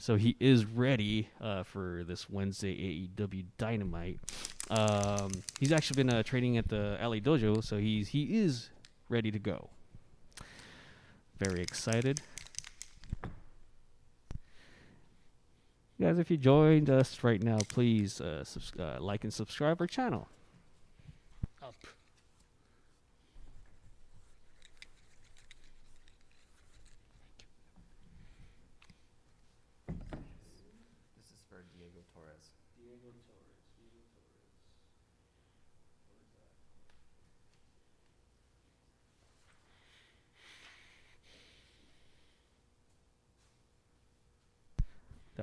Speaker 1: So he is ready uh, for this Wednesday AEW Dynamite. Um, he's actually been uh, training at the LA Dojo, so he's he is ready to go. Very excited. guys, if you joined us right now, please uh, subs- uh, like and subscribe our channel. Up.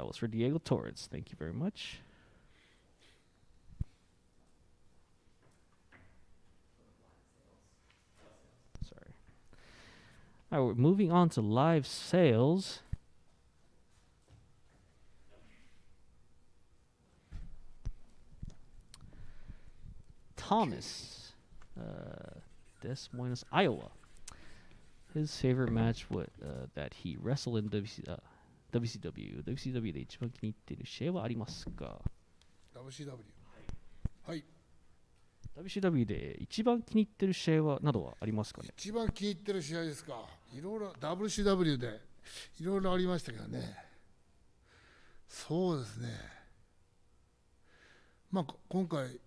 Speaker 1: was for Diego Torres. Thank you very much. Sorry. All right, we're moving on to live sales. Thomas, uh, Des Moines, Iowa. His favorite match with, uh, that he wrestled in WC, uh, WCW、WCW で一番気に入っている試合はありますか
Speaker 2: ?WCW。はい。
Speaker 1: WCW で一番気に入っている試合はなどはあります
Speaker 2: かね一番気に入っている試合ですか。いろいろ WCW でいろいろありましたけどね。そうですね。まあ今回、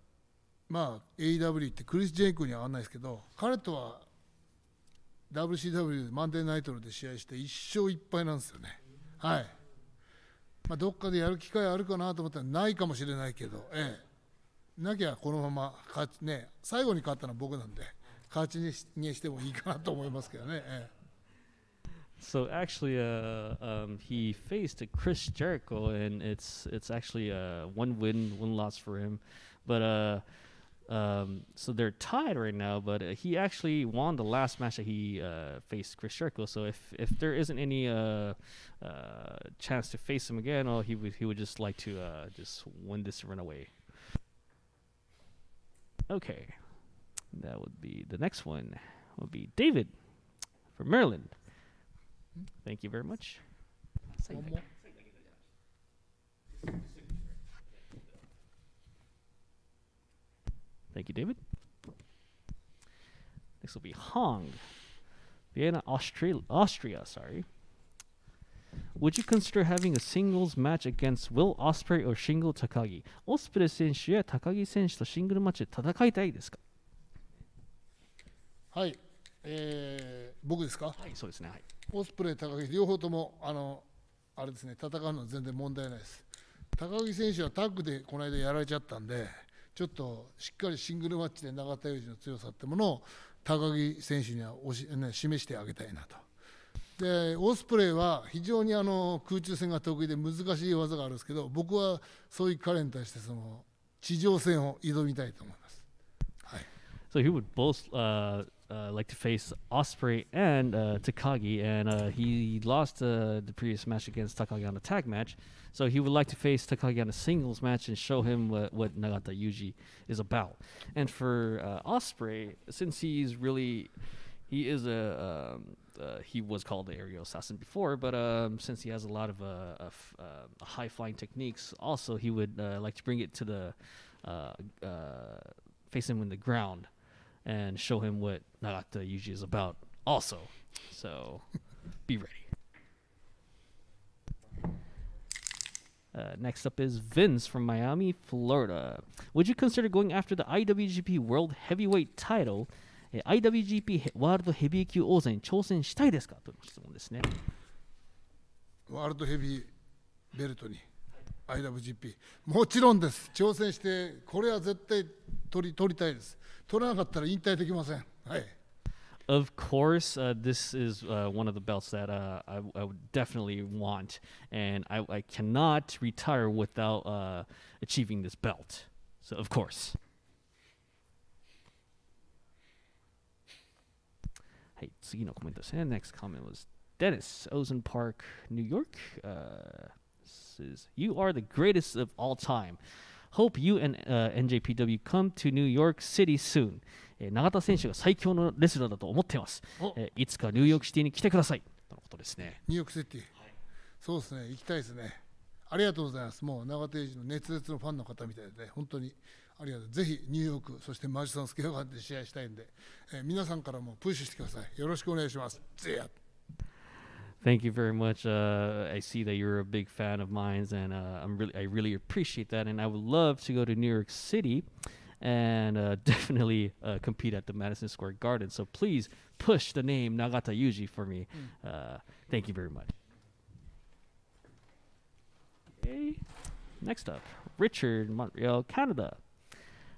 Speaker 2: まあ AEW ってクリス・ジェイクには合わないですけど、彼とは WCW マンデーナイトルで試合して1勝1敗なんですよね。はい。まあ、どっかでやる機会あるかなと思ったらないかもしれないけど、ええ、なきゃこのまま勝ち、ね、最後に勝ったのは僕なんで勝ちにしにしてもいいかなと思いますけどね。ええ
Speaker 1: So actually, uh, um, he faced Chris Jericho, and it's it's actually uh, one win, one loss for him. But uh, Um, so they're tied right now, but uh, he actually won the last match that he uh, faced Chris Jericho. So if if there isn't any uh, uh chance to face him again, oh, he would he would just like to uh, just win this run away. Okay, that would be the next one. Would be David from Maryland. Thank you very much. Thank you, David. Next will be Hong, Vienna, Austria. Austria, sorry. Would you consider having a singles match against Will Osprey or Shingo Takagi? Osprey 選手や Takagi 選手とシングルマッチで戦いたいですか
Speaker 2: はい、えー、僕ですかはい、そうですね。はい、オスプレイ、高木、両方とも、あの、あれですね、戦うのは全然問題ないです。高木選手はタッグでこの間やられちゃったんで、ちょっとしっかりシングルマッチで永田裕二の強さってものを高木選手にはおし、ね、示してあげたいなと。でオスプレイは非常にあの空中戦が得意で難しい技があるんですけど僕はそういう彼に対してその地上戦を挑みたいと思います。
Speaker 1: はい、so he would both、uh uh, like to face Osprey and uh, Takagi, and uh, he lost uh, the previous match against Takagi on a tag match. So he would like to face Takagi on a singles match and show him what, what Nagata Yuji is about. And for uh, Osprey, since he's really he is a um, uh, he was called the aerial assassin before, but um, since he has a lot of uh, f- uh, high flying techniques, also he would uh, like to bring it to the face him in the ground and show him what Nagata usually is about also. So be ready. Uh, next up is Vince from Miami, Florida. Would you consider going after the IWGP World Heavyweight title? IWGP えー、IWGP ワールドヘビー級王座に挑戦したいですかという質問です
Speaker 2: ね。ワールドヘビーベルトに IWGP もちろんです挑戦してこれは絶対取り取りたいです。取らなかったら引退できません。はい。
Speaker 1: of course, uh, this is uh, one of the belts that uh, I, I, would definitely want, and I, I cannot retire without uh, achieving this belt. So, of course. next comment was Dennis, Ozen Park, New York. says, uh, You are the greatest of all time. Hope you and、uh, NJPW come to New York City soon、えー、永田選手が最強のレスラーだと思ってます、えー、いつかニューヨークシティに来てくださいとの
Speaker 2: ことですねニューヨークシティ、はい、そうですね行きたいですねありがとうございますもう永田英二の熱烈のファンの方みたいで、ね、本当にありがとうぜひニューヨークそしてマジソンスケアガンで試合したいんで、えー、皆さんからもプッシュしてくださいよろしくお願いします
Speaker 1: Thank you very much. Uh, I see that you're a big fan of mine, and uh, I'm really, I really appreciate that. And I would love to go to New York City, and uh, definitely uh, compete at the Madison Square Garden. So please push the name Nagata Yuji for me. Mm. thank you very much. Okay. Next up, Richard, Montreal, Canada.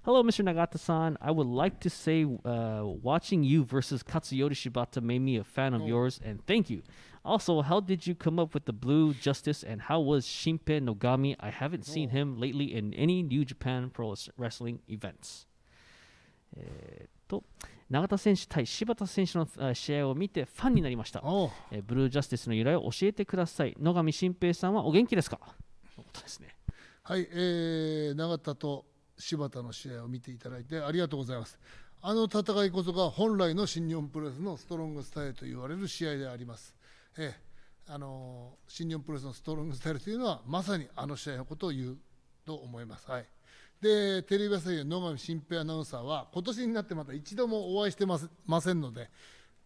Speaker 1: Hello, Mr. Nagata-san. I would like to say uh, watching you versus Katsuyori Shibata made me a fan of oh. yours, and thank you. Also, how did you come up with the Blue Justice, and how was Shinpei Nogami? I haven't oh. seen him lately in any New Japan Pro Wrestling events. えー、っと永田選手対柴田選手の試合を見てファンになりました、えー、ブルージャスティスの由来を教えてください野上新平さんはお元気ですか
Speaker 2: のことですねはい、えー、永田と柴田の試合を見ていただいてありがとうございますあの戦いこそが本来の新日本プロレスのストロングスタイルと言われる試合であります、えー、あのー、新日本プロレスのストロングスタイルというのはまさにあの試合のことを言うと思います、はい、でテレビ朝日の野上新平アナウンサーは今年になってまた一度もお会いしてませんので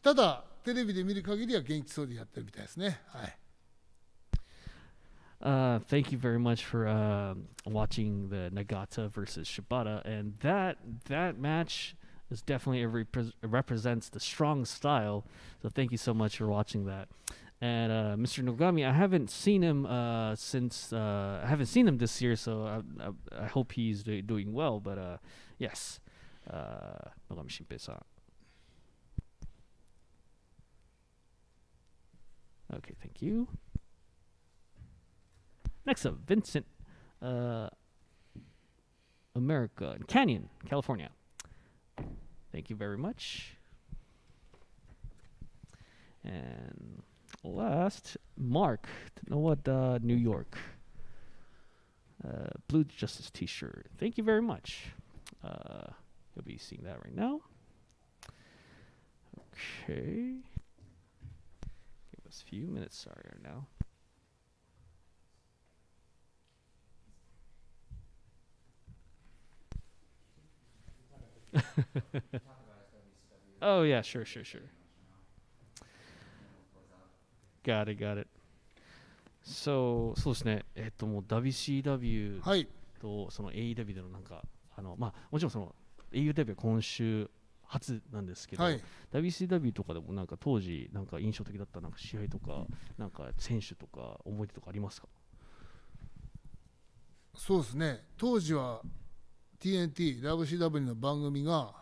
Speaker 2: ただテレビで見る限りは元気そうでやってるみたいですね。はい
Speaker 1: Uh, thank you very much for uh, watching the Nagata versus Shibata, and that that match is definitely repre- represents the strong style. So thank you so much for watching that. And uh, Mr. Nogami, I haven't seen him uh, since uh, I haven't seen him this year, so I, I, I hope he's do- doing well. But uh, yes, Nogami Shinpei-san. Okay, thank you. Next up, Vincent, uh, America, Canyon, California. Thank you very much. And last, Mark, Noah, uh, New York. Uh, Blue Justice t shirt. Thank you very much. Uh, you'll be seeing that right now. Okay. Give us a few minutes. Sorry, right now. oh, yeah, sure, sure, sure. Got it, got it. So, そうですね、えっと、もう WCW とその AEW でのなんか、あのまあ、もちろんその AEW は今週初なんですけど、はい、WCW とかでもなんか当時なんか印象的だったなんか試合とかなんか選手とか思い出と
Speaker 2: かありますかそうですね当時は TNT、WCW の番組が、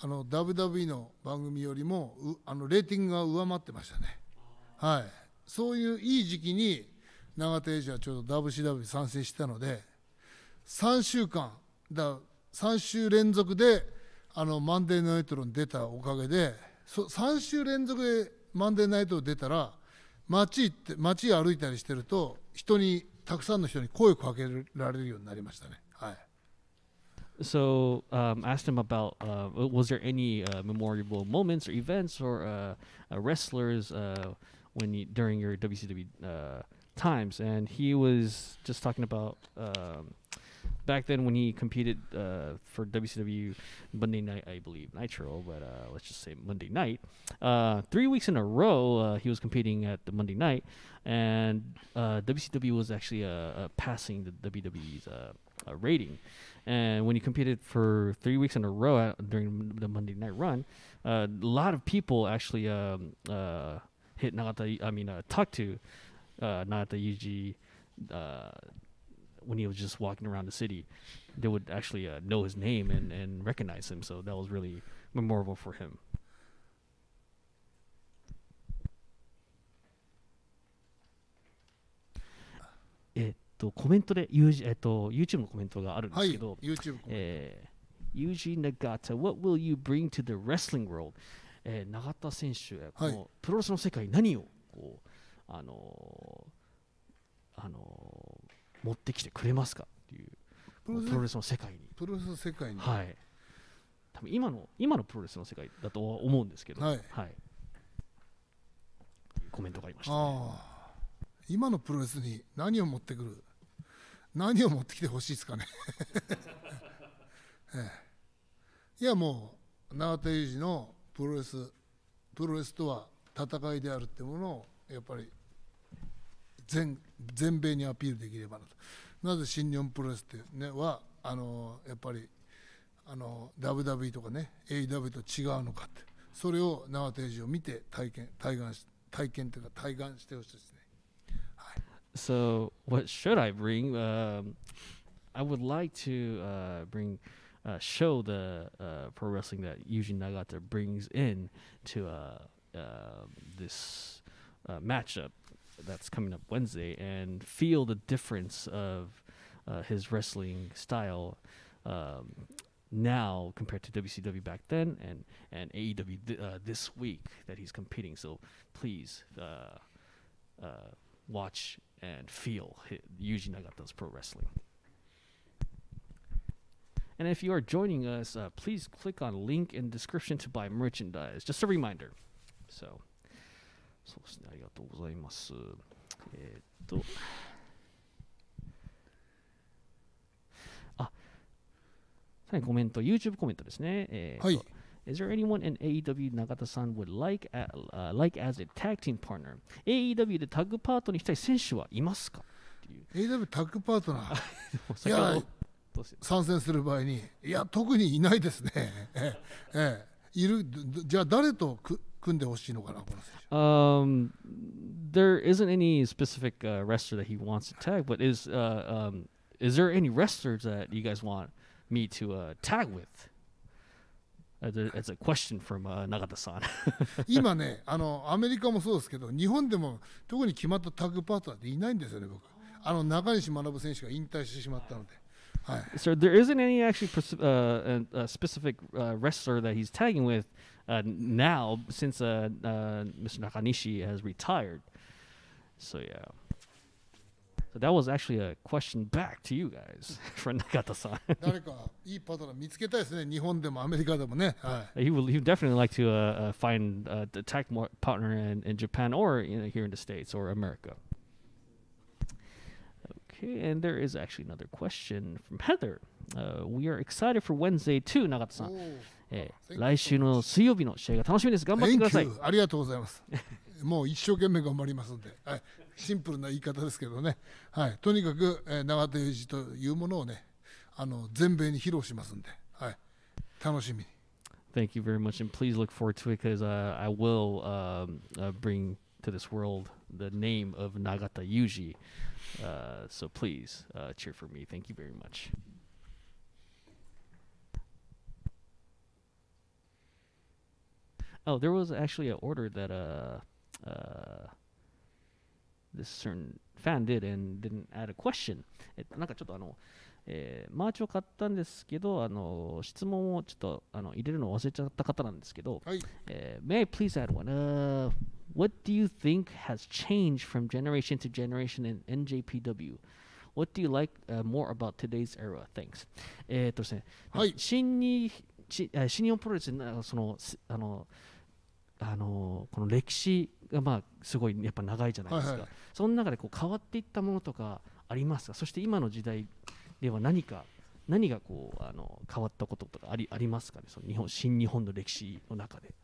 Speaker 2: あの WWE の番組よりもあのレーティングが上回ってましたね、はい、そういういい時期に永田英二はちょうど WCW 参戦したので3週間だ3週連続であのマンデーナイトロに出たおかげでそ3週連続でマンデーナイトロ出たら街行って街歩いたりしてると人にたくさんの人に声をかけられるようになりましたね。はい
Speaker 1: So um, asked him about uh, was there any uh, memorable moments or events or uh, uh wrestlers uh, when you, during your WCW uh, times, and he was just talking about um, back then when he competed for WCW Monday night, I believe Nitro, but let's just say Monday night. three weeks in a row, he was competing at the Monday night, and WCW was actually passing the WWE's a rating. And when you competed for three weeks in a row at, during the Monday Night Run, uh, a lot of people actually um, uh, hit Nagata. I mean, uh, talked to uh, Nagata Yuji uh, when he was just walking around the city. They would actually know his name and, and recognize him. So that was really memorable for him. It と、コメントで、ユージえっと、YouTube のコメントがあるんですけど、はい、YouTube コメント。えー、ユージ・ナガタ、What will you bring to the wrestling world? えー、永田選手、このプロレスの世界に何をこう、あのー、あのー、持ってきてくれますかっていうプロレスの世界に。プロレスの世界に、はい、多分今の今のプロレスの世界だと思うんです
Speaker 2: けど、はいはい、コメントがありました、ね、今のプロレスに何を持ってくる何を持ってきてほしいですかね ええ、いやもう永田裕二のプロレスプロレスとは戦いであるってものをやっぱり全全米にアピールできればなとなぜ新日本プロレスっていうねはあのやっぱりあの WWE とかね AEW と違うのかってそれを永田裕二を見て体験体感体験というか体感してほしいですね。
Speaker 1: so what should I bring? Um, I would like to uh, bring uh, show the uh, pro wrestling that Yuji Nagata brings in to uh, uh, this uh, matchup that's coming up Wednesday and feel the difference of his wrestling style. Um, now compared to WCW back then and and AEW th- this week that he's competing so please watch and feel Yuji Nagata's pro wrestling. And if you are joining us, uh, please click on link in description to buy merchandise. Just a reminder. So, uh, ah, YouTube コメントですね。えー、はい。is there anyone in AEW Nagata-san would like a, uh, like as a tag team partner? AEW でタッグパートにしたい選
Speaker 2: 手はいますかっていう。AEW タッグパートナーいや参戦する場合にいや特にいないですね。ええいるじゃあ誰とく組んでほしいのかなこの
Speaker 1: 選手。Um, there isn't any specific、uh, wrestler that he wants to tag, but is uh, um, is there any wrestlers that you guys want
Speaker 2: me to uh, tag with? That's a question from、uh, there isn't
Speaker 1: any actually uh, a specific uh, wrestler that he's tagging with uh, now since uh, uh, Mr. Nakanishi has retired. So yeah. So that was actually a question back to you guys for Nakata-san. 誰
Speaker 2: かいいパトラン見つけたいですね。日本でもアメリカでもね。は
Speaker 1: い。He he would definitely like to uh, uh, find uh, tech partner in, in Japan or you know, here in the States or America. Okay, and there is actually another question from Heather. Uh, we are excited for Wednesday too, Nagata-san. えー、来週の水曜日の試合が楽しみです。
Speaker 2: 頑張ってください。ありがとうございます。もう一生懸命頑張りますんで、はい、oh, eh, シンプルな言い方ですけどね、はい、とにかく、えー、永田裕二というものをねあの全米に披露しますんで、はい、楽しみに。
Speaker 1: Thank you very much, and please look forward to it because uh, I will um, uh, bring to this world the name of Nagata Yuji. Uh, so please uh, cheer for me. Thank you very much. あ、h、oh, there was actually an order that uh, uh, this certain fan did and didn't add a question えなんかちょっとあのえー、マーチを買ったんですけど、あの質問をちょっとあの入れるのを忘れちゃった方なんですけど、はいえー、May I please add one?、Uh, what do you think has changed from generation to generation in NJPW? What do you like、uh, more about today's era? Thanks. えっとですね、はい、新に新日本プロレスのその、あのあのこの歴史がまあすごいやっぱ長いじゃないですか、はいはい、その中でこう変わっていったものとかありますかそして今の時代では何か何がこうあの変わったこととかありありますかねその日本新日本の歴史の中で。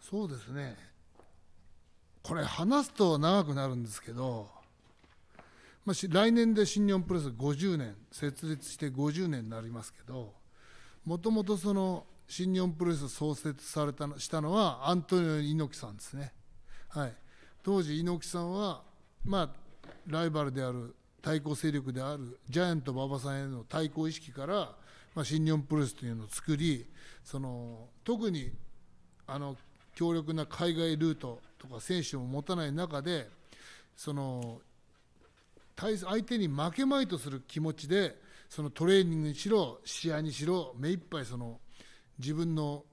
Speaker 2: そうですねこれ話すと長くなるんですけど、まあ、来年で新日本プロレス50年設立して50年になりますけどもともとその新日本プロレスを創設されたのしたのはアントニオ猪木さんですね、はい、当時猪木さんは、まあ、ライバルである対抗勢力であるジャイアント馬場さんへの対抗意識から、まあ、新日本プロレスというのを作りその特にあの強力な海外ルートとか選手を持たない中でその相手に負けまいとする気持ちでそのトレーニングにしろ試合にしろ目いっぱいその自分の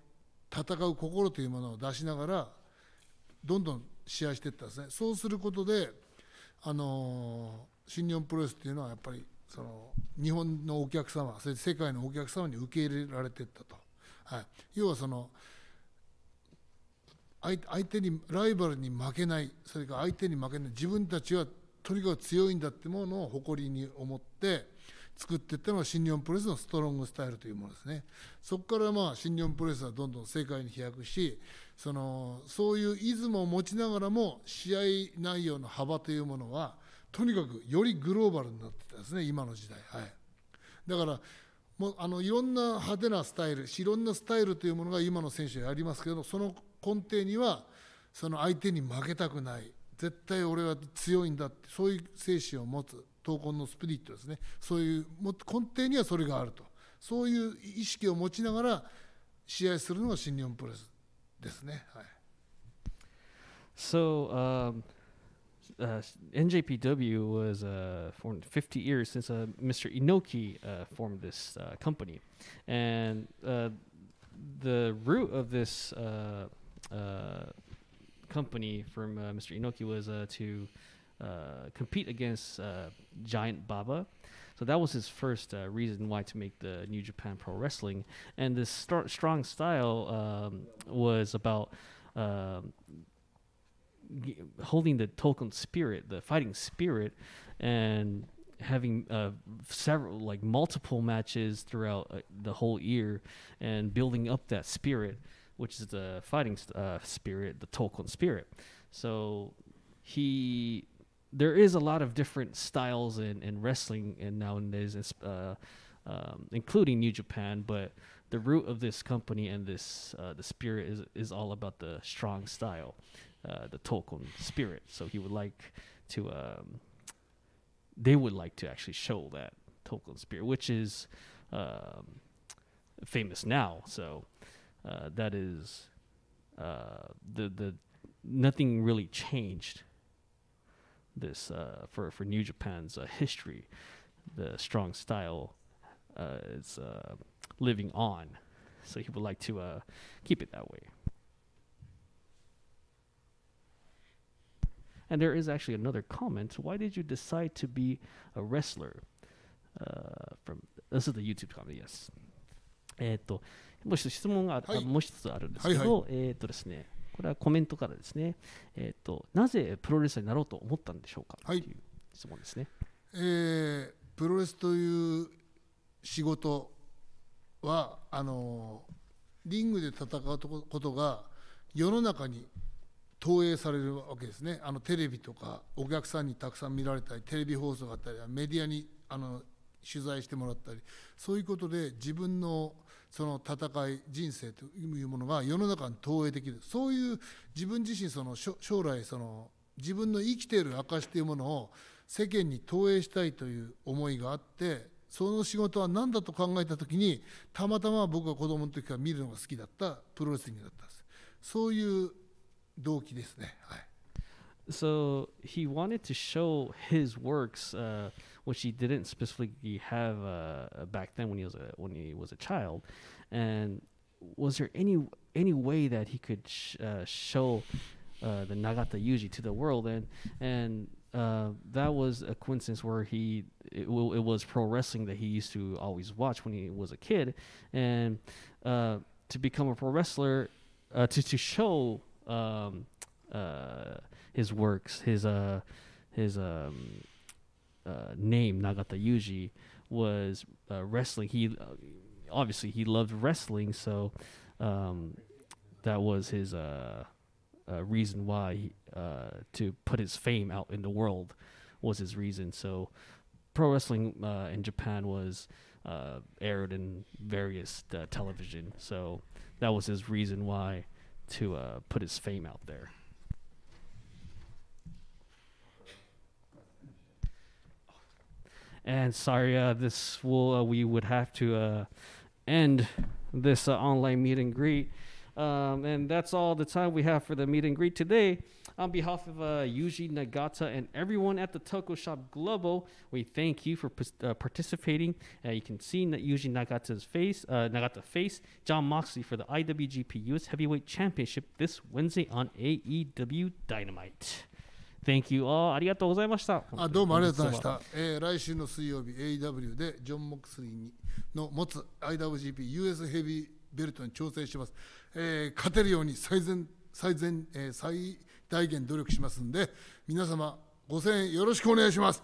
Speaker 2: 戦う心というものを出しながらどんどん試合していったんですねそうすることであの新日本プロレスっていうのはやっぱりその日本のお客様それ世界のお客様に受け入れられていったと、はい、要はその相手にライバルに負けないそれから相手に負けない自分たちはとにかく強いんだってものを誇りに思って作っていったのが新日本プロレスのストロングスタイルというものですねそこからまあ新日本プロレスはどんどん世界に飛躍しそのそういうイズムを持ちながらも試合内容の幅というものはとにかくよりグローバルになってたんですね今の時代はいだからもうあのいろんな派手なスタイルいろんなスタイルというものが今の選手はありますけどその根底にはその相手に負けたくない絶対俺は強いんだってそういう精神を持つ闘魂のスピリットですねそういう根底にはそれがあるとそういう意識を持ちながら試合するのが新日本プロレスですね。はい
Speaker 1: So, um, uh, NJPW was uh, formed 50 years since uh, Mr. Inoki uh, formed this uh, company. And uh, the root of this uh, uh, company from uh, Mr. Inoki was uh, to uh, uh, compete against uh, Giant Baba. So that was his first uh, reason why to make the New Japan Pro Wrestling. And this strong style um, was about um, g- holding the Tolkien spirit, the fighting spirit, and having uh, several, like multiple matches throughout uh, the whole year and building up that spirit, which is the fighting st- uh, spirit, the Tolkien spirit. So he there is a lot of different styles in, in wrestling and nowadays, uh, um, including New Japan. But the root of this company and this uh, the spirit is is all about the strong style, uh, the Tokon spirit. So he would like to. Um, they would like to actually show that Tokon spirit, which is um, famous now. So uh, that is uh, the the nothing really changed this uh, for for New Japan's uh, history, the strong style uh, is uh, living on. So he would like to uh, keep it that way. And there is actually another comment. Why did you decide to be a wrestler? Uh, from this is the YouTube comment. Yes. えっともう一つ質問があ、はい、もう一つあるんですけど、はいはい、えっとですね。これはコメントからですね、えーと、なぜプロレスになろうと思ったんでしょうか、はい、という質問ですね、
Speaker 2: えー、プロレスという仕事はあのリングで戦うことが世の中に投影されるわけですねあのテレビとかお客さんにたくさん見られたりテレビ放送があったりメディアにあの取材してもらったりそういうことで自分のその戦い人生というものが世の中に投影できるそういう自分自身その将来その自分の生きている証というものを世間に投影したいという思いがあってその仕事は何だと考えた時にたまたま僕が子供の時から見るのが好きだったプロレスリングだったんですそういう動機ですねはい。so
Speaker 1: he wanted to show his works, uh, which he didn't specifically have uh, back then when he was a when he was a child. And was there any any way that he could sh- uh, show uh, the Nagata Yuji to the world? And and uh, that was a coincidence where he it, w- it, was pro wrestling that he used to always watch when he was a kid, and uh, to become a pro wrestler to to show. Um, his works, his uh, his um, uh, name Nagata Yuji was uh, wrestling. He uh, obviously he loved wrestling, so um, that was his uh, uh reason why he, uh, to put his fame out in the world was his reason. So pro wrestling in Japan was aired in various television, so that was his reason why to put his fame out there. And sorry, uh, this will uh, we would have to uh, end this uh, online meet and greet. Um, and that's all the time we have for the meet and greet today. On behalf of uh, Yuji Nagata and everyone at the Taco Shop Global, we thank you for uh, participating. you can see Yuji Nagata's face, Nagata face, John Moxley for the IWGP US Heavyweight Championship this Wednesday on AEW Dynamite. Thank you all. ありがとうございました。あどうもありがとうございました。
Speaker 2: えー、来週の水曜日、AEW でジョン・モクスリーの持つ IWGP US ヘビーベルトに挑戦します。えー、勝てるように最善最善、えー、最大限努力しますので、皆様ご声援よろしくお願いします。